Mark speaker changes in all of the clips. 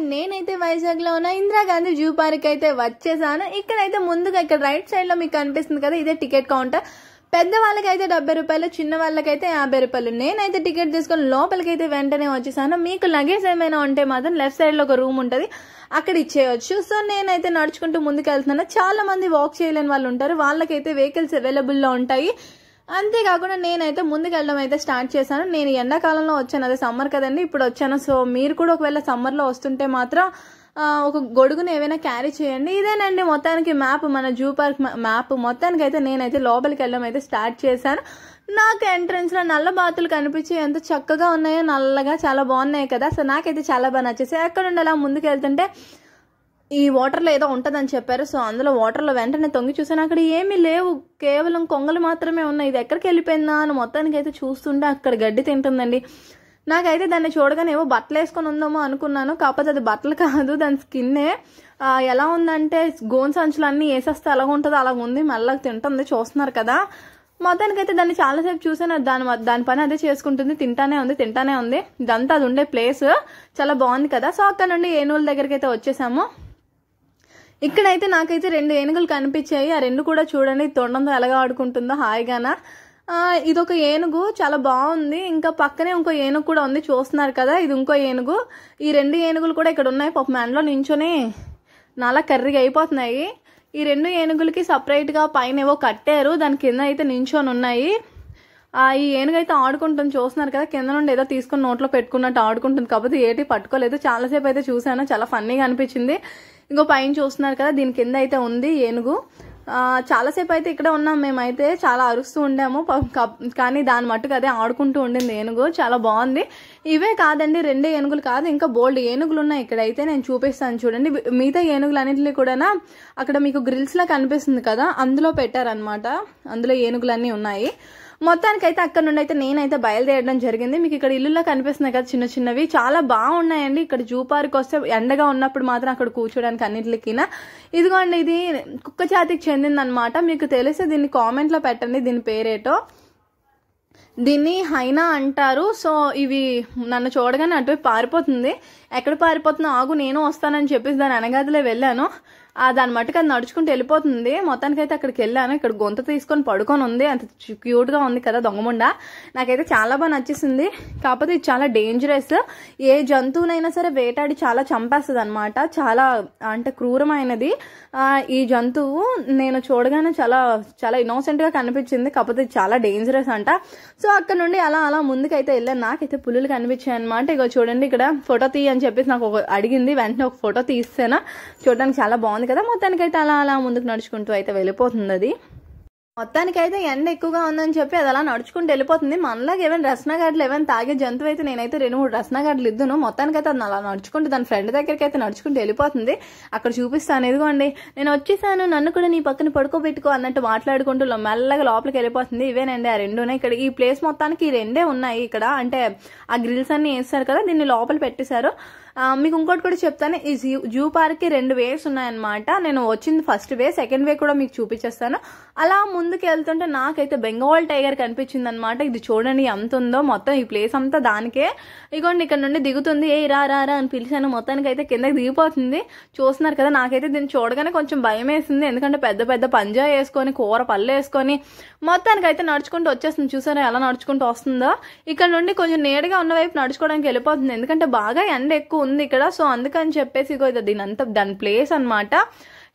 Speaker 1: నేనైతే నేనైతే వైజాగ్లో ఉన్న ఇందిరాగాంధీ జూ పార్క్ అయితే వచ్చేసాను ఇక్కడైతే ముందుగా ఇక్కడ రైట్ సైడ్ లో మీకు కనిపిస్తుంది కదా ఇదే టికెట్ కౌంటర్ పెద్ద వాళ్ళకైతే డెబ్బై రూపాయలు చిన్న వాళ్ళకైతే యాభై రూపాయలు నేనైతే టికెట్ తీసుకొని అయితే వెంటనే వచ్చేసాను మీకు లగేజ్ ఏమైనా ఉంటే మాత్రం లెఫ్ట్ సైడ్ లో ఒక రూమ్ ఉంటుంది అక్కడ ఇచ్చేయచ్చు సో నేనైతే నడుచుకుంటూ ముందుకు వెళ్తున్నాను చాలా మంది వాక్ చేయలేని వాళ్ళు ఉంటారు వాళ్ళకైతే వెహికల్స్ అవైలబుల్లో ఉంటాయి అంతేకాకుండా నేనైతే వెళ్ళడం అయితే స్టార్ట్ చేశాను నేను ఎండాకాలంలో వచ్చాను అదే సమ్మర్ కదండి ఇప్పుడు వచ్చాను సో మీరు కూడా ఒకవేళ సమ్మర్లో వస్తుంటే మాత్రం ఒక గొడుగును ఏవైనా క్యారీ చేయండి ఇదేనండి మొత్తానికి మ్యాప్ మన జూ పార్క్ మ్యాప్ మొత్తానికి అయితే నేనైతే లోపలికి వెళ్ళడం అయితే స్టార్ట్ చేశాను నాకు ఎంట్రన్స్లో నల్ల బాతులు కనిపించి ఎంత చక్కగా ఉన్నాయో నల్లగా చాలా బాగున్నాయి కదా సో నాకైతే చాలా బాగా నచ్చేసి ఎక్కడ ఉండాలా ముందుకు వెళ్తుంటే ఈ వాటర్లో ఏదో ఉంటుందని చెప్పారు సో అందులో వాటర్లో వెంటనే తొంగి చూసాను అక్కడ ఏమీ లేవు కేవలం కొంగలు మాత్రమే ఉన్నాయి ఇది ఎక్కడికి వెళ్ళిపోయిందా అని మొత్తానికి అయితే చూస్తుంటే అక్కడ గడ్డి తింటుందండి నాకైతే దాన్ని చూడగానే ఏవో బట్టలు వేసుకొని ఉందామో అనుకున్నాను కాకపోతే అది బట్టలు కాదు దాని స్కిన్నే ఎలా ఉందంటే గోన్ అన్నీ వేసేస్తే అలాగ ఉంటుందో అలాగ ఉంది మళ్ళా తింటుంది చూస్తున్నారు కదా మొత్తానికైతే దాన్ని చాలాసేపు చూసాను దాని దాని పని అదే చేసుకుంటుంది తింటానే ఉంది తింటానే ఉంది ఇదంతా అది ఉండే ప్లేస్ చాలా బాగుంది కదా సో అక్కడ నుండి ఏనుగుల దగ్గరికి అయితే వచ్చేసాము ఇక్కడైతే నాకైతే రెండు ఏనుగులు కనిపించాయి ఆ రెండు కూడా చూడండి తొండంతో ఎలాగా ఆడుకుంటుందో హాయిగానా ఇది ఒక ఏనుగు చాలా బాగుంది ఇంకా పక్కనే ఇంకో ఏనుగు కూడా ఉంది చూస్తున్నారు కదా ఇది ఇంకో ఏనుగు ఈ రెండు ఏనుగులు కూడా ఇక్కడ ఉన్నాయి పాప మ్యాన్లో నించొని నాలా కర్రీగా అయిపోతున్నాయి ఈ రెండు ఏనుగులకి సపరేట్గా పైన ఏవో కట్టారు దాని కింద అయితే నించొని ఉన్నాయి ఈ ఏనుగు అయితే ఆడుకుంటుంది చూస్తున్నారు కదా కింద నుండి ఏదో తీసుకుని నోట్లో పెట్టుకున్నట్టు ఆడుకుంటుంది కాబట్టి ఏటి పట్టుకోలేదు చాలాసేపు అయితే చూశాను చాలా ఫన్నీగా అనిపించింది ఇంకో పైన చూస్తున్నారు కదా దీని కింద అయితే ఉంది ఏనుగు చాలాసేపు అయితే ఇక్కడ ఉన్నాం మేమైతే చాలా అరుస్తూ ఉండాము కానీ దాని మట్టుకు అదే ఆడుకుంటూ ఉండింది ఏనుగు చాలా బాగుంది ఇవే కాదండి రెండే ఏనుగులు కాదు ఇంకా బోల్డ్ ఏనుగులు ఉన్నాయి ఇక్కడైతే నేను చూపిస్తాను చూడండి మిగతా ఏనుగులు అన్నింటినీ కూడా అక్కడ మీకు గ్రిల్స్లా కనిపిస్తుంది కదా అందులో పెట్టారనమాట అందులో ఏనుగులన్నీ ఉన్నాయి మొత్తానికి అయితే అక్కడ నుండి అయితే నేనైతే బయలుదేరడం జరిగింది మీకు ఇక్కడ ఇల్లులా కనిపిస్తున్నాయి కదా చిన్న చిన్నవి చాలా బాగున్నాయండి ఇక్కడ జూ పార్క్ వస్తే ఎండగా ఉన్నప్పుడు మాత్రం అక్కడ కూర్చోడానికి అన్నింటికినా ఇదిగోండి ఇది కుక్క జాతికి చెందిందనమాట మీకు తెలిసే దీన్ని కామెంట్లో పెట్టండి దీని పేరేటో దీన్ని హైనా అంటారు సో ఇవి నన్ను చూడగానే అటువైపు పారిపోతుంది ఎక్కడ పారిపోతుందో ఆగు నేను వస్తానని చెప్పేసి దాని అనగాదిలే వెళ్ళాను దాని మట్టుకు అది నడుచుకుంటూ వెళ్ళిపోతుంది మొత్తానికి అయితే అక్కడికి వెళ్ళాను ఇక్కడ గొంత తీసుకొని పడుకొని ఉంది అంత క్యూట్గా ఉంది కదా దొంగముండ నాకైతే చాలా బాగా నచ్చేసింది కాకపోతే ఇది చాలా డేంజరస్ ఏ జంతువునైనా సరే వేటాడి చాలా చంపేస్తుంది అనమాట చాలా అంటే క్రూరమైనది ఈ జంతువు నేను చూడగానే చాలా చాలా గా కనిపించింది కాకపోతే చాలా డేంజరస్ అంట సో అక్కడ నుండి అలా అలా ముందుకైతే వెళ్ళాను నాకైతే పులులు కనిపించాయి అనమాట ఇక చూడండి ఇక్కడ ఫోటో తీయని చెప్పేసి నాకు అడిగింది వెంటనే ఒక ఫోటో తీస్తేనా చూడడానికి చాలా బాగుంది బాగుంది కదా మొత్తానికైతే అలా అలా ముందుకు నడుచుకుంటూ అయితే వెళ్ళిపోతుంది అది మొత్తానికైతే ఎండ ఎక్కువగా ఉందని చెప్పి అది అలా నడుచుకుంటూ వెళ్ళిపోతుంది మనలాగా ఏమైనా రసనగాడ్లు ఏమైనా తాగే జంతువు అయితే నేనైతే రెండు మూడు రసనగాడ్లు ఇద్దును మొత్తానికైతే అది అలా నడుచుకుంటూ దాని ఫ్రెండ్ దగ్గరికి అయితే నడుచుకుంటూ వెళ్ళిపోతుంది అక్కడ చూపిస్తాను ఎదుగోండి నేను వచ్చేసాను నన్ను కూడా నీ పక్కన పడుకోబెట్టుకో అన్నట్టు మాట్లాడుకుంటూ మెల్లగా లోపలికి వెళ్ళిపోతుంది ఇవేనండి ఆ రెండునే ఇక్కడ ఈ ప్లేస్ మొత్తానికి ఈ రెండే ఉన్నాయి ఇక్కడ అంటే ఆ గ్రిల్స్ అన్ని వేస్తారు కదా దీన్ని లోపల పెట్టేశారు మీకు ఇంకోటి కూడా చెప్తాను ఈ జూ జూ పార్క్కి రెండు వేస్ ఉన్నాయన్నమాట నేను వచ్చింది ఫస్ట్ వే సెకండ్ వే కూడా మీకు చూపించేస్తాను అలా ముందుకు వెళ్తుంటే నాకైతే బెంగాల్ టైగర్ కనిపించింది అనమాట ఇది చూడండి ఎంత ఉందో మొత్తం ఈ ప్లేస్ అంతా దానికే ఇగోండి ఇక్కడ నుండి దిగుతుంది ఏ రా రా రా అని పిలిచాను మొత్తానికి అయితే కిందకి దిగిపోతుంది చూస్తున్నారు కదా నాకైతే దీన్ని చూడగానే కొంచెం భయం వేసింది ఎందుకంటే పెద్ద పెద్ద పంజా వేసుకొని కూర పళ్ళు వేసుకొని మొత్తానికి అయితే నడుచుకుంటూ వచ్చేస్తుంది చూసారా ఎలా నడుచుకుంటూ వస్తుందో ఇక్కడ నుండి కొంచెం నేడుగా ఉన్న వైపు నడుచుకోవడానికి వెళ్ళిపోతుంది ఎందుకంటే బాగా ఎండ ఎక్కువ ఉంది ఇక్కడ సో అందుకని చెప్పేసి ఇగో ఇది దీని అంత దాని ప్లేస్ అనమాట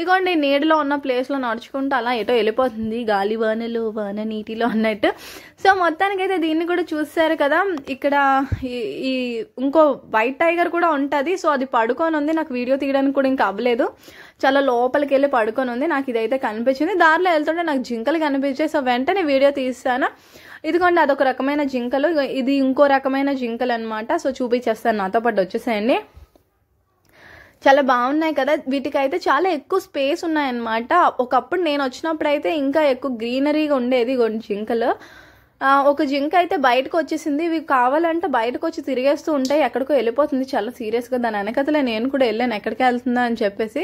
Speaker 1: ఇగోండి నీడలో ఉన్న ప్లేస్లో నడుచుకుంటూ అలా ఎటో వెళ్ళిపోతుంది గాలి వానలు వాన నీటిలో అన్నట్టు సో మొత్తానికైతే దీన్ని కూడా చూసారు కదా ఇక్కడ ఈ ఇంకో వైట్ టైగర్ కూడా ఉంటుంది సో అది పడుకొని ఉంది నాకు వీడియో తీయడానికి కూడా ఇంకా అవ్వలేదు చాలా లోపలికి వెళ్ళి పడుకొని ఉంది నాకు ఇదైతే కనిపించింది దారిలో వెళ్తుంటే నాకు జింకలు కనిపించేసి వెంటనే వీడియో తీస్తాను ఇదిగోండి అదొక రకమైన జింకలు ఇది ఇంకో రకమైన జింకలు అనమాట సో చూపించేస్తాను నాతో పాటు వచ్చేసేయండి చాలా బాగున్నాయి కదా వీటికైతే చాలా ఎక్కువ స్పేస్ ఉన్నాయన్నమాట ఒకప్పుడు నేను వచ్చినప్పుడు అయితే ఇంకా ఎక్కువ గ్రీనరీగా ఉండేది కొన్ని జింకలు ఒక జింక అయితే బయటకు వచ్చేసింది ఇవి కావాలంటే బయటకు వచ్చి తిరిగేస్తూ ఉంటాయి ఎక్కడికో వెళ్ళిపోతుంది చాలా సీరియస్గా దాని వెనకతలే నేను కూడా వెళ్ళాను ఎక్కడికి వెళ్తుందా అని చెప్పేసి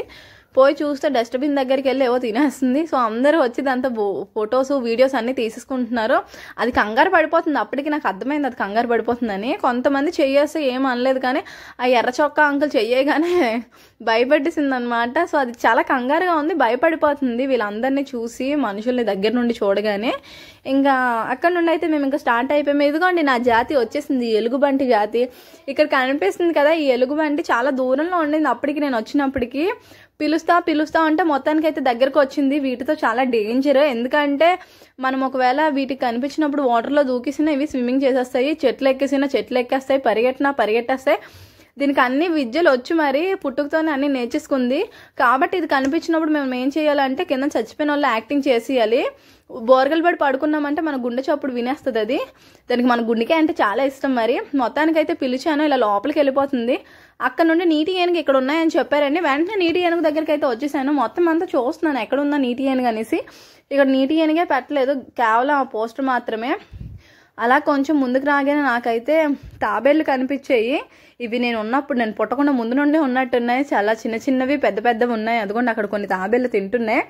Speaker 1: పోయి చూస్తే డస్ట్బిన్ దగ్గరికి వెళ్ళి ఏవో తినేస్తుంది సో అందరూ వచ్చి దాంతో ఫొటోస్ వీడియోస్ అన్నీ తీసేసుకుంటున్నారు అది కంగారు పడిపోతుంది అప్పటికి నాకు అర్థమైంది అది కంగారు పడిపోతుందని కొంతమంది చెయ్యేస్తే ఏం అనలేదు కానీ ఆ ఎర్ర చొక్కా అంకుల్ చెయ్యగానే భయపెట్టేసింది అనమాట సో అది చాలా కంగారుగా ఉంది భయపడిపోతుంది వీళ్ళందరినీ చూసి మనుషుల్ని దగ్గర నుండి చూడగానే ఇంకా అక్కడ నుండి అయితే మేము ఇంకా స్టార్ట్ అయిపోయాము ఇదిగోండి నా జాతి వచ్చేసింది ఎలుగుబంటి జాతి ఇక్కడ కనిపిస్తుంది కదా ఈ ఎలుగుబంటి చాలా దూరంలో ఉండింది అప్పటికి నేను వచ్చినప్పటికీ పిలుస్తా పిలుస్తా ఉంటే మొత్తానికి అయితే దగ్గరకు వచ్చింది వీటితో చాలా డేంజర్ ఎందుకంటే మనం ఒకవేళ వీటికి కనిపించినప్పుడు వాటర్లో దూకేసినా ఇవి స్విమ్మింగ్ చేసేస్తాయి చెట్లు ఎక్కేసినా చెట్లు ఎక్కేస్తాయి పరిగెట్టినా పరిగెట్టేస్తాయి దీనికి అన్ని విద్యలు వచ్చి మరి పుట్టుకతోనే అన్ని నేర్చేసుకుంది కాబట్టి ఇది కనిపించినప్పుడు మేము ఏం చేయాలంటే కింద చచ్చిపోయిన వాళ్ళు యాక్టింగ్ చేసేయాలి బోర్గలు పడి పడుకున్నామంటే మన గుండె చప్పుడు వినేస్తుంది అది దానికి మన గుండెకే అంటే చాలా ఇష్టం మరి మొత్తానికైతే పిలిచాను ఇలా లోపలికి వెళ్ళిపోతుంది అక్కడ నుండి నీటి ఏనుగు ఇక్కడ ఉన్నాయని చెప్పారండి వెంటనే నీటి ఏనుగు దగ్గరికి అయితే వచ్చేసాను మొత్తం అంతా చూస్తున్నాను ఎక్కడ ఉందా నీటి ఏనుగు అనేసి ఇక్కడ నీటి ఏనుగే పెట్టలేదు కేవలం ఆ పోస్టర్ మాత్రమే అలా కొంచెం ముందుకు రాగానే నాకైతే తాబేళ్ళు కనిపించాయి ఇవి నేను ఉన్నప్పుడు నేను పుట్టకుండా ముందు నుండే ఉన్నట్టున్నాయి చాలా చిన్న చిన్నవి పెద్ద పెద్దవి ఉన్నాయి అదిగోండి అక్కడ కొన్ని తాబేళ్ళు తింటున్నాయి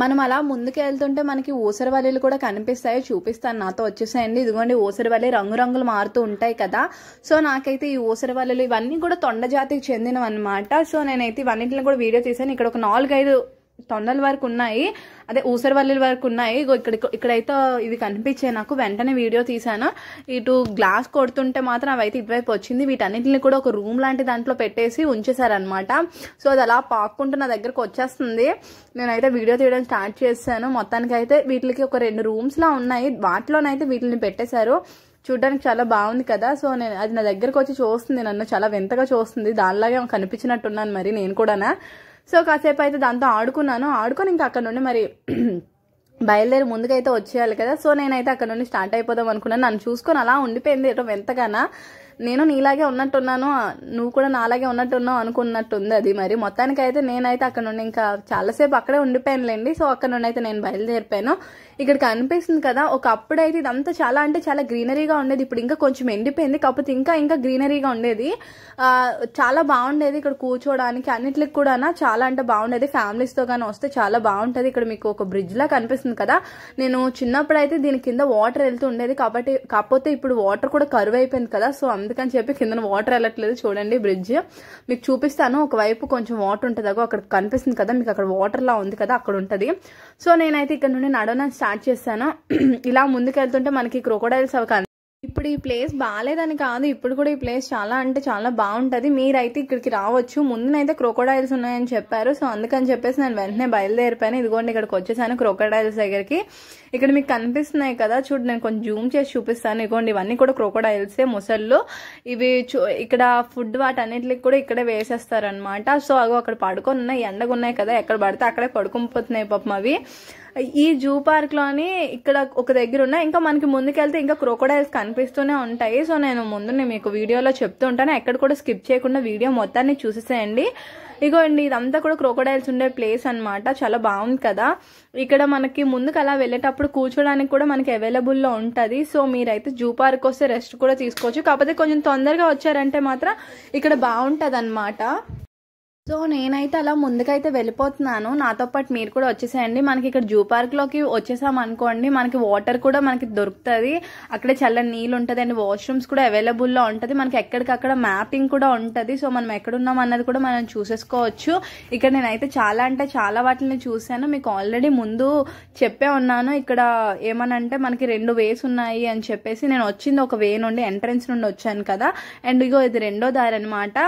Speaker 1: మనం అలా ముందుకు వెళ్తుంటే మనకి ఓసరవల్లీలు కూడా కనిపిస్తాయో చూపిస్తాను నాతో వచ్చేసాయండి ఇదిగోండి వలి రంగురంగులు మారుతూ ఉంటాయి కదా సో నాకైతే ఈ ఓసరవల్లీలు ఇవన్నీ కూడా తొండ జాతికి చెందినవి సో నేనైతే ఇవన్నింటిని కూడా వీడియో తీసాను ఇక్కడ ఒక నాలుగైదు తొండల వరకు ఉన్నాయి అదే ఊసరవల్లి వరకు ఉన్నాయి ఇక్కడ ఇక్కడైతే ఇవి కనిపించే నాకు వెంటనే వీడియో తీసాను ఇటు గ్లాస్ కొడుతుంటే మాత్రం అవైతే ఇటువైపు వచ్చింది వీటన్నిటిని కూడా ఒక రూమ్ లాంటి దాంట్లో పెట్టేసి ఉంచేశారనమాట సో అది అలా పాక్కుంటూ నా దగ్గరకు వచ్చేస్తుంది నేనైతే వీడియో తీయడం స్టార్ట్ చేశాను మొత్తానికి అయితే వీటికి ఒక రెండు రూమ్స్ లా ఉన్నాయి వాటిలోనైతే వీటిని పెట్టేశారు చూడడానికి చాలా బాగుంది కదా సో నేను అది నా దగ్గరకు వచ్చి చూస్తుంది నన్ను చాలా వింతగా చూస్తుంది దానిలాగే కనిపించినట్టున్నాను మరి నేను కూడానా సో కాసేపు అయితే దాంతో ఆడుకున్నాను ఆడుకొని ఇంకా అక్కడ నుండి మరి బయలుదేరి ముందుకైతే వచ్చేయాలి కదా సో నేనైతే అక్కడ నుండి స్టార్ట్ అయిపోదాం అనుకున్నాను నన్ను చూసుకొని అలా ఉండిపోయింది ఏదో నేను నీలాగే ఉన్నట్టున్నాను నువ్వు కూడా నాలాగే ఉన్నట్టున్నావు అనుకున్నట్టుంది అది మరి మొత్తానికి అయితే నేనైతే అక్కడ నుండి ఇంకా చాలాసేపు అక్కడే ఉండిపోయానులేండి సో అక్కడ నుండి అయితే నేను బయలుదేరిపోయాను ఇక్కడ కనిపిస్తుంది కదా ఒక అప్పుడైతే ఇదంతా చాలా అంటే చాలా గ్రీనరీగా ఉండేది ఇప్పుడు ఇంకా కొంచెం ఎండిపోయింది కాకపోతే ఇంకా ఇంకా గ్రీనరీగా ఉండేది చాలా బాగుండేది ఇక్కడ కూర్చోడానికి అన్నిటికి కూడా చాలా అంటే బాగుండేది ఫ్యామిలీస్తో కానీ వస్తే చాలా బాగుంటుంది ఇక్కడ మీకు ఒక బ్రిడ్జ్ లా కనిపిస్తుంది కదా నేను చిన్నప్పుడు అయితే దీని కింద వాటర్ వెళ్తూ ఉండేది కాబట్టి కాకపోతే ఇప్పుడు వాటర్ కూడా కరువు అయిపోయింది కదా సో అందుకని చెప్పి కింద వాటర్ వెళ్ళట్లేదు చూడండి బ్రిడ్జ్ మీకు చూపిస్తాను ఒకవైపు కొంచెం వాటర్ ఉంటుంది అక్కడ కనిపిస్తుంది కదా మీకు అక్కడ వాటర్ లా ఉంది కదా అక్కడ ఉంటుంది సో నేనైతే ఇక్కడ నుండి నడవడం స్టార్ట్ చేశాను ఇలా ముందుకు వెళ్తుంటే మనకి క్రోకోడైల్స్ అవి ఇప్పుడు ఈ ప్లేస్ బాగాలేదని కాదు ఇప్పుడు కూడా ఈ ప్లేస్ చాలా అంటే చాలా బాగుంటుంది మీరైతే ఇక్కడికి రావచ్చు ముందునైతే క్రోకోడైల్స్ ఉన్నాయని చెప్పారు సో అందుకని చెప్పేసి నేను వెంటనే బయలుదేరిపోయాను ఇదిగోండి ఇక్కడికి వచ్చేసాను క్రోకోడైల్స్ దగ్గరికి ఇక్కడ మీకు కనిపిస్తున్నాయి కదా చూడు నేను కొంచెం జూమ్ చేసి చూపిస్తాను ఇదిగోండి ఇవన్నీ కూడా క్రోకోడైల్సే ముసళ్ళు ఇవి ఇక్కడ ఫుడ్ వాటి కూడా ఇక్కడే వేసేస్తారనమాట సో అగో అక్కడ పడుకొని ఉన్నాయి ఎండగా ఉన్నాయి కదా ఎక్కడ పడితే అక్కడే పడుకుని పోతున్నాయి పాపం అవి ఈ జూ పార్క్లోని ఇక్కడ ఒక దగ్గర ఉన్న ఇంకా మనకి ముందుకెళ్తే ఇంకా క్రోకోడైల్స్ కనిపిస్తూనే ఉంటాయి సో నేను ముందు మీకు వీడియోలో చెప్తూ ఉంటాను ఎక్కడ కూడా స్కిప్ చేయకుండా వీడియో మొత్తాన్ని చూసేసేయండి అండి ఇదంతా కూడా క్రోకోడైల్స్ ఉండే ప్లేస్ అనమాట చాలా బాగుంది కదా ఇక్కడ మనకి ముందుకు అలా వెళ్ళేటప్పుడు కూర్చోడానికి కూడా మనకి అవైలబుల్లో ఉంటుంది సో మీరైతే జూ పార్క్ వస్తే రెస్ట్ కూడా తీసుకోవచ్చు కాకపోతే కొంచెం తొందరగా వచ్చారంటే మాత్రం ఇక్కడ బాగుంటుంది సో నేనైతే అలా ముందుకైతే వెళ్ళిపోతున్నాను నాతో పాటు మీరు కూడా వచ్చేసేయండి మనకి ఇక్కడ జూ పార్క్లోకి వచ్చేసాం అనుకోండి మనకి వాటర్ కూడా మనకి దొరుకుతుంది అక్కడే చల్ల నీళ్ళు ఉంటుంది అండ్ వాష్రూమ్స్ కూడా అవైలబుల్లో ఉంటుంది మనకి ఎక్కడికక్కడ మ్యాపింగ్ కూడా ఉంటుంది సో మనం ఎక్కడున్నాం అన్నది కూడా మనం చూసేసుకోవచ్చు ఇక్కడ నేనైతే చాలా అంటే చాలా వాటిని చూశాను మీకు ఆల్రెడీ ముందు చెప్పే ఉన్నాను ఇక్కడ ఏమనంటే మనకి రెండు వేస్ ఉన్నాయి అని చెప్పేసి నేను వచ్చింది ఒక వే నుండి ఎంట్రన్స్ నుండి వచ్చాను కదా అండ్ ఇగో ఇది రెండో దారి అనమాట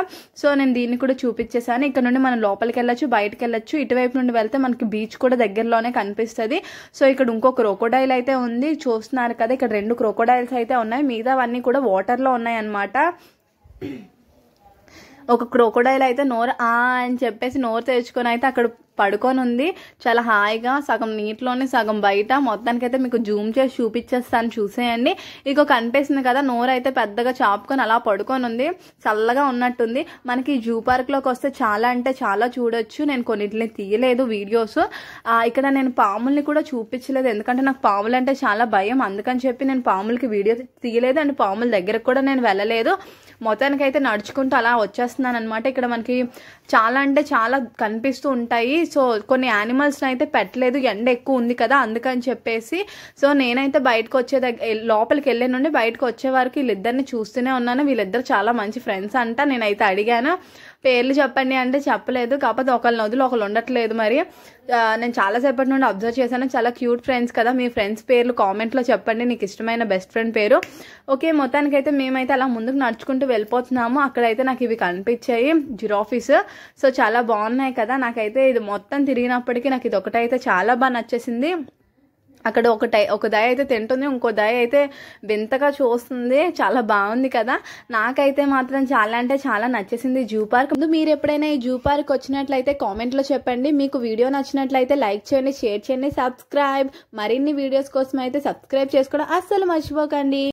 Speaker 1: సో నేను దీన్ని కూడా చూపించేసాను కానీ ఇక్కడ నుండి మనం లోపలికి వెళ్ళచ్చు బయటకు వెళ్ళచ్చు ఇటువైపు నుండి వెళ్తే మనకి బీచ్ కూడా దగ్గరలోనే కనిపిస్తుంది సో ఇక్కడ ఇంకో క్రోకోడైల్ అయితే ఉంది చూస్తున్నారు కదా ఇక్కడ రెండు క్రోకోడైల్స్ అయితే ఉన్నాయి మిగతా అవన్నీ కూడా వాటర్లో ఉన్నాయి అన్నమాట ఒక క్రోకోడైల్ అయితే నోరు ఆ అని చెప్పేసి నోరు తెచ్చుకొని అయితే అక్కడ పడుకొని ఉంది చాలా హాయిగా సగం నీటిలోనే సగం బయట మొత్తానికైతే మీకు జూమ్ చేసి చూపించేస్తాను చూసేయండి ఇక కనిపిస్తుంది కదా నోరు అయితే పెద్దగా చాపుకొని అలా పడుకొని ఉంది చల్లగా ఉన్నట్టుంది మనకి జూ పార్క్లోకి వస్తే చాలా అంటే చాలా చూడొచ్చు నేను కొన్నింటిని తీయలేదు వీడియోస్ ఇక్కడ నేను పాముల్ని కూడా చూపించలేదు ఎందుకంటే నాకు పాములు అంటే చాలా భయం అందుకని చెప్పి నేను పాములకి వీడియో తీయలేదు అండ్ పాముల దగ్గరకు కూడా నేను వెళ్ళలేదు మొత్తానికి అయితే నడుచుకుంటూ అలా వచ్చేస్తున్నాను అనమాట ఇక్కడ మనకి చాలా అంటే చాలా కనిపిస్తూ ఉంటాయి సో కొన్ని యానిమల్స్ని అయితే పెట్టలేదు ఎండ ఎక్కువ ఉంది కదా అందుకని చెప్పేసి సో నేనైతే బయటకు వచ్చే దగ్గర లోపలికి వెళ్ళే నుండి బయటకు వచ్చే వారికి వీళ్ళిద్దరిని చూస్తూనే ఉన్నాను వీళ్ళిద్దరు చాలా మంచి ఫ్రెండ్స్ అంట నేనైతే అడిగాను పేర్లు చెప్పండి అంటే చెప్పలేదు కాకపోతే ఒకళ్ళని వదిలి ఒకళ్ళు ఉండట్లేదు మరి నేను చాలాసేపటి నుండి అబ్జర్వ్ చేశాను చాలా క్యూట్ ఫ్రెండ్స్ కదా మీ ఫ్రెండ్స్ పేర్లు కామెంట్లో చెప్పండి నీకు ఇష్టమైన బెస్ట్ ఫ్రెండ్ పేరు ఓకే మొత్తానికైతే మేమైతే అలా ముందుకు నడుచుకుంటూ వెళ్ళిపోతున్నాము అక్కడైతే నాకు ఇవి కనిపించాయి జిరాఫీస్ సో చాలా బాగున్నాయి కదా నాకైతే ఇది మొత్తం తిరిగినప్పటికీ నాకు ఇది ఒకటైతే చాలా బాగా నచ్చేసింది అక్కడ ఒక టై ఒక దయ అయితే తింటుంది ఇంకో దయ అయితే వింతగా చూస్తుంది చాలా బాగుంది కదా నాకైతే మాత్రం చాలా అంటే చాలా నచ్చేసింది జూ పార్క్ మీరు ఎప్పుడైనా ఈ జూ పార్క్ వచ్చినట్లయితే కామెంట్లో చెప్పండి మీకు వీడియో నచ్చినట్లయితే లైక్ చేయండి షేర్ చేయండి సబ్స్క్రైబ్ మరిన్ని వీడియోస్ కోసం అయితే సబ్స్క్రైబ్ చేసుకోవడం అస్సలు మర్చిపోకండి